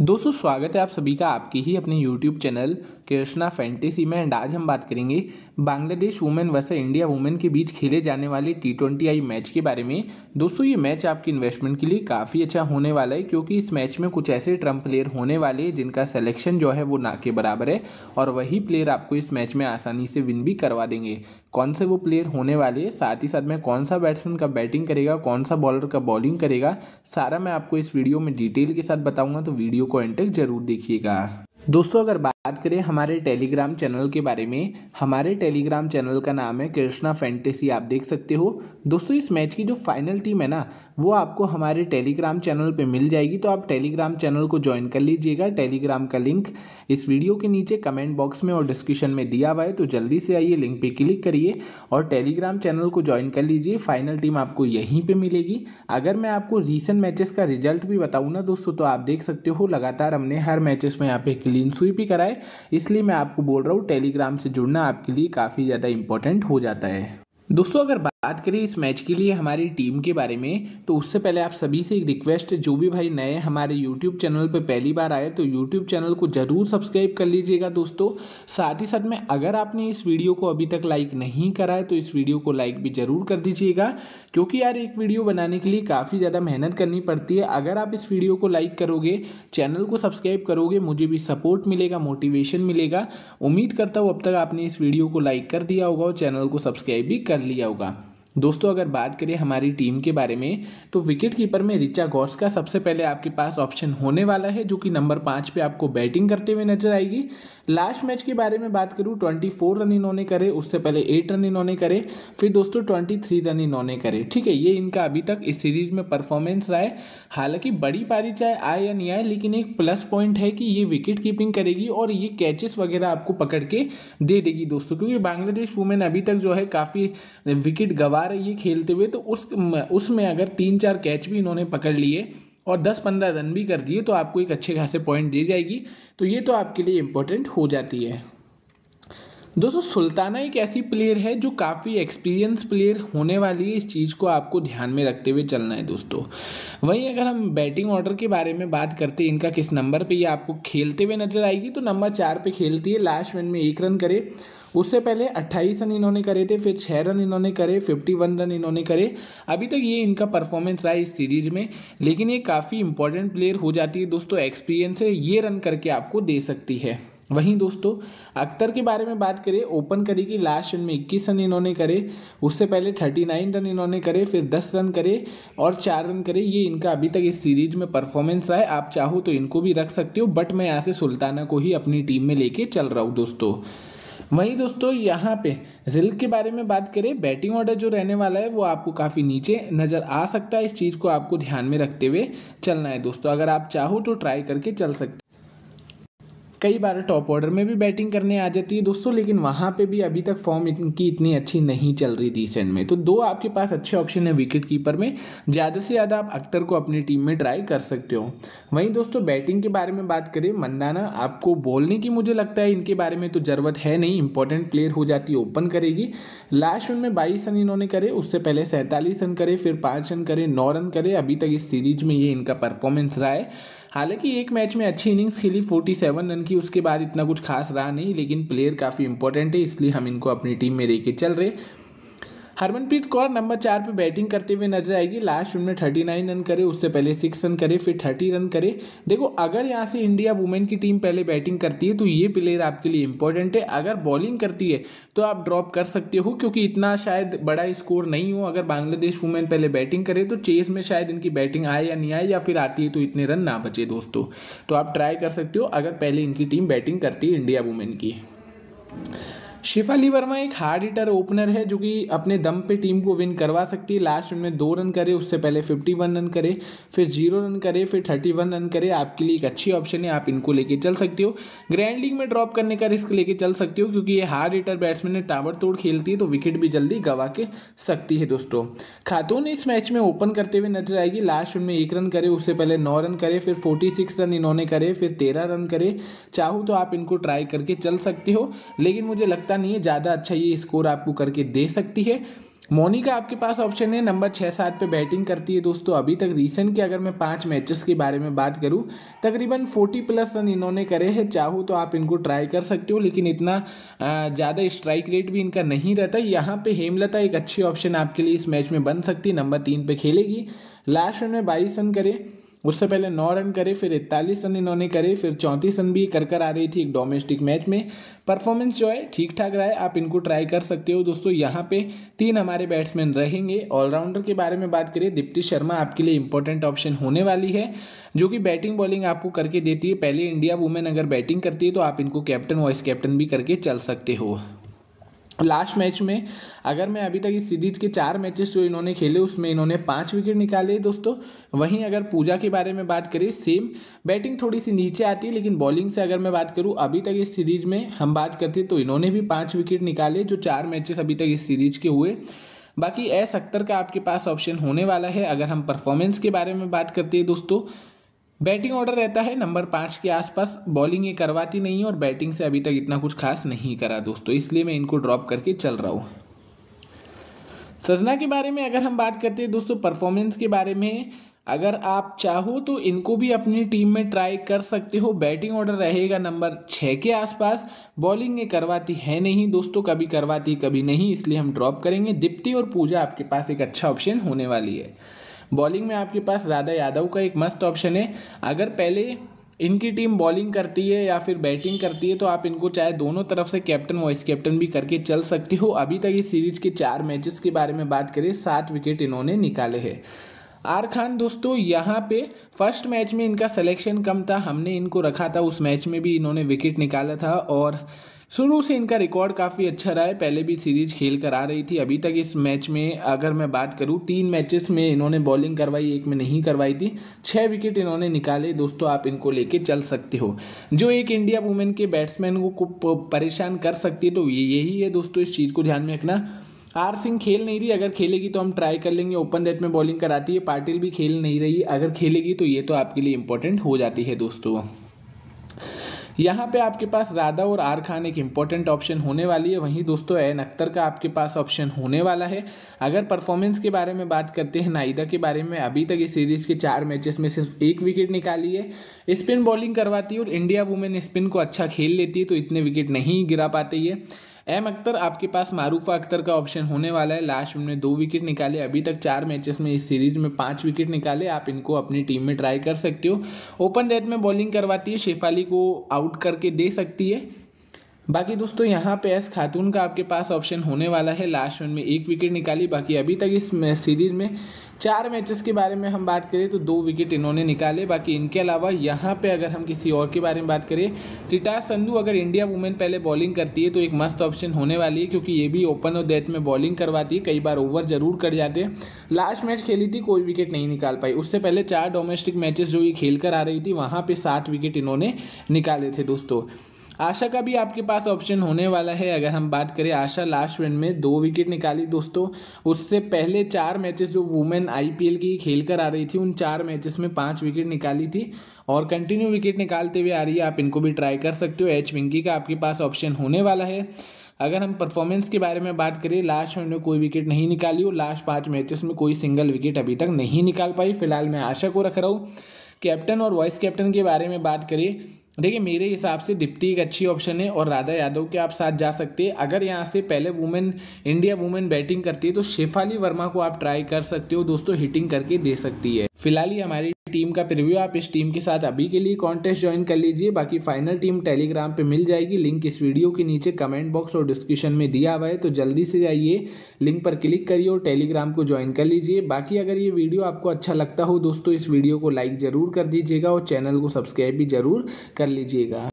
दोस्तों स्वागत है आप सभी का आपके ही अपने YouTube चैनल कृष्णा फैंटेसी में एंड आज हम बात करेंगे Bangladesh women versus India women के बीच खेले जाने वाले टी ट्वेंटी आई मैच के बारे में दोस्तों ये मैच आपके इन्वेस्टमेंट के लिए काफ़ी अच्छा होने वाला है क्योंकि इस मैच में कुछ ऐसे ट्रम्प प्लेयर होने वाले हैं जिनका सलेक्शन जो है वो ना के बराबर है और वही प्लेयर आपको इस मैच में आसानी से विन भी करवा देंगे कौन से वो प्लेयर होने वाले हैं साथ ही साथ में कौन सा बैट्समैन का बैटिंग करेगा कौन सा बॉलर का बॉलिंग करेगा सारा मैं आपको इस वीडियो में डिटेल के साथ बताऊंगा तो वीडियो को एंड तक जरूर देखिएगा दोस्तों अगर बात बात करें हमारे टेलीग्राम चैनल के बारे में हमारे टेलीग्राम चैनल का नाम है कृष्णा फैंटेसी आप देख सकते हो दोस्तों इस मैच की जो फाइनल टीम है ना वो आपको हमारे टेलीग्राम चैनल पे मिल जाएगी तो आप टेलीग्राम चैनल को ज्वाइन कर लीजिएगा टेलीग्राम का लिंक इस वीडियो के नीचे कमेंट बॉक्स में और डिस्क्रिप्शन में दिया हुआ है तो जल्दी से आइए लिंक पर क्लिक करिए और टेलीग्राम चैनल को ज्वाइन कर लीजिए फाइनल टीम आपको यहीं पर मिलेगी अगर मैं आपको रिसेंट मैचेस का रिजल्ट भी बताऊँ ना दोस्तों तो आप देख सकते हो लगातार हमने हर मैचेस में यहाँ पे क्लीन स्वीप ही कराए है इसलिए मैं आपको बोल रहा हूँ टेलीग्राम से जुड़ना आपके लिए काफ़ी ज़्यादा इंपॉर्टेंट हो जाता है दोस्तों अगर बात करें इस मैच के लिए हमारी टीम के बारे में तो उससे पहले आप सभी से एक रिक्वेस्ट जो भी भाई नए हमारे यूट्यूब चैनल पर पहली बार आए तो यूट्यूब चैनल को ज़रूर सब्सक्राइब कर लीजिएगा दोस्तों साथ ही साथ में अगर आपने इस वीडियो को अभी तक लाइक नहीं करा है तो इस वीडियो को लाइक भी ज़रूर कर दीजिएगा क्योंकि यार एक वीडियो बनाने के लिए काफ़ी ज़्यादा मेहनत करनी पड़ती है अगर आप इस वीडियो को लाइक करोगे चैनल को सब्सक्राइब करोगे मुझे भी सपोर्ट मिलेगा मोटिवेशन मिलेगा उम्मीद करता हूँ अब तक आपने इस वीडियो को लाइक कर दिया होगा और चैनल को सब्सक्राइब भी कर लिया होगा दोस्तों अगर बात करें हमारी टीम के बारे में तो विकेट कीपर में रिचा गॉड्स का सबसे पहले आपके पास ऑप्शन होने वाला है जो कि नंबर पाँच पे आपको बैटिंग करते हुए नजर आएगी लास्ट मैच के बारे में बात करूँ ट्वेंटी फोर रन इन्होंने करे उससे पहले एट रन इन्होंने करे फिर दोस्तों ट्वेंटी थ्री रन इन्होंने करे ठीक है ये इनका अभी तक इस सीरीज में परफॉर्मेंस रहा है हालांकि बड़ी पारी चाहे आए या नहीं आए लेकिन एक प्लस पॉइंट है कि ये विकेट कीपिंग करेगी और ये कैचेस वगैरह आपको पकड़ के दे देगी दोस्तों क्योंकि बांग्लादेश वुमेन अभी तक जो है काफ़ी विकेट गवा रही है खेलते हुए तो उस उसमें अगर तीन चार कैच भी इन्होंने पकड़ लिए और दस पंद्रह रन भी कर दिए तो आपको एक अच्छे खासे पॉइंट दी जाएगी तो ये तो आपके लिए इम्पोर्टेंट हो जाती है दोस्तों सुल्ताना एक ऐसी प्लेयर है जो काफ़ी एक्सपीरियंस प्लेयर होने वाली है इस चीज़ को आपको ध्यान में रखते हुए चलना है दोस्तों वहीं अगर हम बैटिंग ऑर्डर के बारे में बात करते हैं इनका किस नंबर पे ये आपको खेलते हुए नजर आएगी तो नंबर चार पे खेलती है लास्ट मैन में एक रन करे उससे पहले 28 रन इन्होंने करे थे फिर छः रन इन्होंने करे 51 रन इन्होंने करे अभी तक ये इनका परफॉर्मेंस रहा है इस सीरीज में लेकिन ये काफ़ी इंपॉर्टेंट प्लेयर हो जाती है दोस्तों एक्सपीरियंस है ये रन करके आपको दे सकती है वहीं दोस्तों अख्तर के बारे में बात करें ओपन करी लास्ट रन में इक्कीस रन इन्होंने करे उससे पहले थर्टी नाइन रन इन्होंने करे फिर दस रन करे और चार रन करे ये इनका अभी तक इस सीरीज में परफॉर्मेंस रहा है आप चाहो तो इनको भी रख सकते हो बट मैं यहाँ से सुल्ताना को ही अपनी टीम में लेके चल रहा हूँ दोस्तों वहीं दोस्तों यहाँ पे जिल्क के बारे में बात करें बैटिंग ऑर्डर जो रहने वाला है वो आपको काफ़ी नीचे नज़र आ सकता है इस चीज़ को आपको ध्यान में रखते हुए चलना है दोस्तों अगर आप चाहो तो ट्राई करके चल सकते कई बार टॉप ऑर्डर में भी बैटिंग करने आ जाती है दोस्तों लेकिन वहाँ पे भी अभी तक फॉर्म इनकी इतनी अच्छी नहीं चल रही रिसेंट में तो दो आपके पास अच्छे ऑप्शन है विकेट कीपर में ज़्यादा से ज़्यादा आप अख्तर को अपनी टीम में ट्राई कर सकते हो वहीं दोस्तों बैटिंग के बारे में बात करें मंदाना आपको बोलने की मुझे लगता है इनके बारे में तो ज़रूरत है नहीं इंपॉर्टेंट प्लेयर हो जाती है ओपन करेगी लास्ट रन में बाईस रन इन्होंने करे उससे पहले सैंतालीस रन करे फिर पाँच रन करे नौ रन करे अभी तक इस सीरीज में ये इनका परफॉर्मेंस रहा है हालांकि एक मैच में अच्छी इनिंग्स खेली 47 रन की उसके बाद इतना कुछ खास रहा नहीं लेकिन प्लेयर काफ़ी इंपॉर्टेंट है इसलिए हम इनको अपनी टीम में लेके चल रहे हरमनप्रीत कौर नंबर चार पे बैटिंग करते हुए नजर आएगी लास्ट में थर्टी नाइन रन करे उससे पहले सिक्स रन करे फिर थर्टी रन करे देखो अगर यहाँ से इंडिया वुमेन की टीम पहले बैटिंग करती है तो ये प्लेयर आपके लिए इंपॉर्टेंट है अगर बॉलिंग करती है तो आप ड्रॉप कर सकते हो क्योंकि इतना शायद बड़ा स्कोर नहीं हो अगर बांग्लादेश वुमेन पहले बैटिंग करे तो चेस में शायद इनकी बैटिंग आए या नहीं आए या फिर आती है तो इतने रन ना बचे दोस्तों तो आप ट्राई कर सकते हो अगर पहले इनकी टीम बैटिंग करती है इंडिया वुमेन की शिफाली वर्मा एक हार्ड हिटर ओपनर है जो कि अपने दम पे टीम को विन करवा सकती है लास्ट में दो रन करे उससे पहले फिफ्टी वन रन करे फिर जीरो रन करे फिर थर्टी वन रन करे आपके लिए एक अच्छी ऑप्शन है आप इनको लेके चल सकते हो ग्रैंड लीग में ड्रॉप करने का रिस्क लेके चल सकते हो क्योंकि ये हार्ड हिटर बैट्समैन ने टावर तोड़ खेलती है तो विकेट भी जल्दी गवा के सकती है दोस्तों खातून इस मैच में ओपन करते हुए नजर आएगी लास्ट में एक रन करे उससे पहले नौ रन करे फिर फोर्टी सिक्स रन इन्होंने करे फिर तेरह रन करे चाहो तो आप इनको ट्राई करके चल सकते हो लेकिन मुझे लगता पता नहीं है ज़्यादा अच्छा ये स्कोर आपको करके दे सकती है मोनिका आपके पास ऑप्शन है नंबर छः सात पे बैटिंग करती है दोस्तों अभी तक रीसेंट के अगर मैं पांच मैचेस के बारे में बात करूं तकरीबन फोर्टी प्लस रन इन्होंने करे हैं चाहो तो आप इनको ट्राई कर सकते हो लेकिन इतना ज़्यादा स्ट्राइक रेट भी इनका नहीं रहता यहाँ पे हेमलता एक अच्छी ऑप्शन आपके लिए इस मैच में बन सकती है नंबर तीन पर खेलेगी लास्ट रन में बाईस रन करे उससे पहले नौ रन करे फिर इकतालीस रन इन्होंने करे फिर चौंतीस रन भी कर कर आ रही थी एक डोमेस्टिक मैच में परफॉर्मेंस जो है ठीक ठाक रहा है आप इनको ट्राई कर सकते हो दोस्तों यहाँ पे तीन हमारे बैट्समैन रहेंगे ऑलराउंडर के बारे में बात करें दीप्ति शर्मा आपके लिए इंपॉर्टेंट ऑप्शन होने वाली है जो कि बैटिंग बॉलिंग आपको करके देती है पहले इंडिया वुमेन अगर बैटिंग करती है तो आप इनको कैप्टन वाइस कैप्टन भी करके चल सकते हो लास्ट मैच में अगर मैं अभी तक इस सीरीज के चार मैचेस जो इन्होंने खेले उसमें इन्होंने पाँच विकेट निकाले दोस्तों वहीं अगर पूजा के बारे में बात करें सेम बैटिंग थोड़ी सी नीचे आती है लेकिन बॉलिंग से अगर मैं बात करूं अभी तक इस सीरीज में हम बात करते तो इन्होंने भी पाँच विकेट निकाले जो चार मैचेस अभी तक इस सीरीज के हुए बाकी एस अख्तर का आपके पास ऑप्शन होने वाला है अगर हम परफॉर्मेंस के बारे में बात करते हैं दोस्तों बैटिंग ऑर्डर रहता है नंबर पाँच के आसपास बॉलिंग ये करवाती नहीं है और बैटिंग से अभी तक इतना कुछ खास नहीं करा दोस्तों इसलिए मैं इनको ड्रॉप करके चल रहा हूँ सजना के बारे में अगर हम बात करते हैं दोस्तों परफॉर्मेंस के बारे में अगर आप चाहो तो इनको भी अपनी टीम में ट्राई कर सकते हो बैटिंग ऑर्डर रहेगा नंबर छः के आसपास बॉलिंग ये करवाती है नहीं दोस्तों कभी करवाती कभी नहीं इसलिए हम ड्रॉप करेंगे दीप्ति और पूजा आपके पास एक अच्छा ऑप्शन होने वाली है बॉलिंग में आपके पास राधा यादव का एक मस्त ऑप्शन है अगर पहले इनकी टीम बॉलिंग करती है या फिर बैटिंग करती है तो आप इनको चाहे दोनों तरफ से कैप्टन वाइस कैप्टन भी करके चल सकते हो अभी तक इस सीरीज के चार मैचेस के बारे में बात करें सात विकेट इन्होंने निकाले हैं आर खान दोस्तों यहाँ पे फर्स्ट मैच में इनका सिलेक्शन कम था हमने इनको रखा था उस मैच में भी इन्होंने विकेट निकाला था और शुरू से इनका रिकॉर्ड काफ़ी अच्छा रहा है पहले भी सीरीज खेल कर आ रही थी अभी तक इस मैच में अगर मैं बात करूँ तीन मैचेस में इन्होंने बॉलिंग करवाई एक में नहीं करवाई थी छः विकेट इन्होंने निकाले दोस्तों आप इनको लेके चल सकते हो जो एक इंडिया वुमेन के बैट्समैन को परेशान कर सकती है तो यही है दोस्तों इस चीज़ को ध्यान में रखना आर सिंह खेल नहीं रही अगर खेलेगी तो हम ट्राई कर लेंगे ओपन डेथ में बॉलिंग कराती है पाटिल भी खेल नहीं रही अगर खेलेगी तो ये तो आपके लिए इंपॉर्टेंट हो जाती है दोस्तों यहाँ पे आपके पास राधा और आर खान एक इम्पॉर्टेंट ऑप्शन होने वाली है वहीं दोस्तों एन अख्तर का आपके पास ऑप्शन होने वाला है अगर परफॉर्मेंस के बारे में बात करते हैं नाइदा के बारे में अभी तक इस सीरीज के चार मैचेस में सिर्फ एक विकेट निकाली है स्पिन बॉलिंग करवाती है और इंडिया वुमेन स्पिन को अच्छा खेल लेती है तो इतने विकेट नहीं गिरा पाती है एम अख्तर आपके पास मारूफा अख्तर का ऑप्शन होने वाला है लास्ट में दो विकेट निकाले अभी तक चार मैचेस में इस सीरीज में पाँच विकेट निकाले आप इनको अपनी टीम में ट्राई कर सकते हो ओपन डेट में बॉलिंग करवाती है शेफाली को आउट करके दे सकती है बाकी दोस्तों यहाँ पे एस खातून का आपके पास ऑप्शन होने वाला है लास्ट वन में एक विकेट निकाली बाकी अभी तक इस सीरीज में चार मैचेस के बारे में हम बात करें तो दो विकेट इन्होंने निकाले बाकी इनके अलावा यहाँ पे अगर हम किसी और के बारे में बात करें टिटा संधू अगर इंडिया वुमेन पहले बॉलिंग करती है तो एक मस्त ऑप्शन होने वाली है क्योंकि ये भी ओपन और डेथ में बॉलिंग करवाती है कई बार ओवर जरूर कर जाते हैं लास्ट मैच खेली थी कोई विकेट नहीं निकाल पाई उससे पहले चार डोमेस्टिक मैचेस जो ये खेल कर आ रही थी वहाँ पर सात विकेट इन्होंने निकाले थे दोस्तों आशा का भी आपके पास ऑप्शन होने वाला है अगर हम बात करें आशा लास्ट रन में दो विकेट निकाली दोस्तों उससे पहले चार मैचेस जो वुमेन आईपीएल की खेल कर आ रही थी उन चार मैचेस में पांच विकेट निकाली थी और कंटिन्यू विकेट निकालते हुए आ रही है आप इनको भी ट्राई कर सकते हो एच विंकी का आपके पास ऑप्शन होने वाला है अगर हम परफॉर्मेंस के बारे में बात करें लास्ट में कोई विकेट नहीं निकाली और लास्ट पाँच मैचेस में कोई सिंगल विकेट अभी तक नहीं निकाल पाई फिलहाल मैं आशा को रख रहा हूँ कैप्टन और वाइस कैप्टन के बारे में बात करें देखिए मेरे हिसाब से डिप्टी एक अच्छी ऑप्शन है और राधा यादव के आप साथ जा सकते हैं अगर यहाँ से पहले वुमेन इंडिया वुमेन बैटिंग करती है तो शेफाली वर्मा को आप ट्राई कर सकते हो दोस्तों हिटिंग करके दे सकती है फिलहाल ही हमारी टीम का प्रिव्यू आप इस टीम के साथ अभी के लिए कॉन्टेस्ट ज्वाइन कर लीजिए बाकी फाइनल टीम टेलीग्राम पे मिल जाएगी लिंक इस वीडियो के नीचे कमेंट बॉक्स और डिस्क्रिप्शन में दिया हुआ है तो जल्दी से जाइए लिंक पर क्लिक करिए और टेलीग्राम को ज्वाइन कर लीजिए बाकी अगर ये वीडियो आपको अच्छा लगता हो दोस्तों इस वीडियो को लाइक ज़रूर कर दीजिएगा और चैनल को सब्सक्राइब भी ज़रूर कर कर लीजिएगा